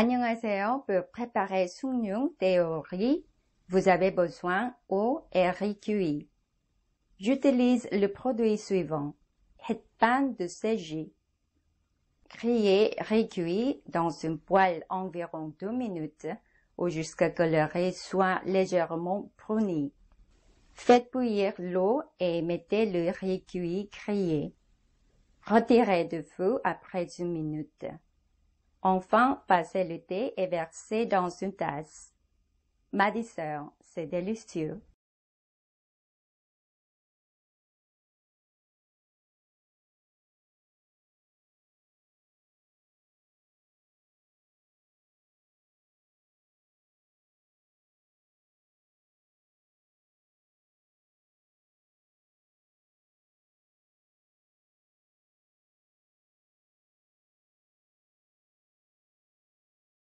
안녕하세요. Pour préparer Sungyung Théorie, vous avez besoin et riz cuit. J'utilise le produit suivant, Hetpan de CG. riz cuit dans une poêle environ 2 minutes ou jusqu'à que le riz soit légèrement bruni. Faites bouillir l'eau et mettez le riz cuit crié. Retirez du feu après une minute. Enfin, passez le thé et versez dans une tasse. Ma c'est délicieux.